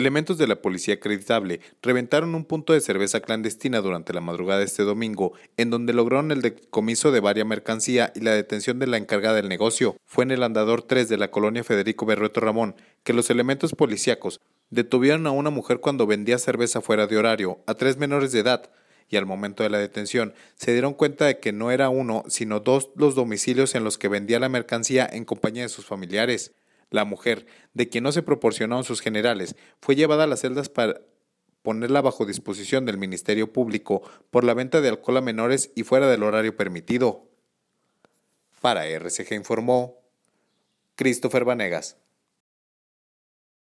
Elementos de la policía acreditable reventaron un punto de cerveza clandestina durante la madrugada de este domingo, en donde lograron el decomiso de varia mercancía y la detención de la encargada del negocio. Fue en el andador 3 de la colonia Federico Berreto Ramón que los elementos policíacos detuvieron a una mujer cuando vendía cerveza fuera de horario a tres menores de edad y al momento de la detención se dieron cuenta de que no era uno, sino dos los domicilios en los que vendía la mercancía en compañía de sus familiares la mujer, de quien no se proporcionaron sus generales, fue llevada a las celdas para ponerla bajo disposición del Ministerio Público por la venta de alcohol a menores y fuera del horario permitido. Para RCG informó Christopher Vanegas.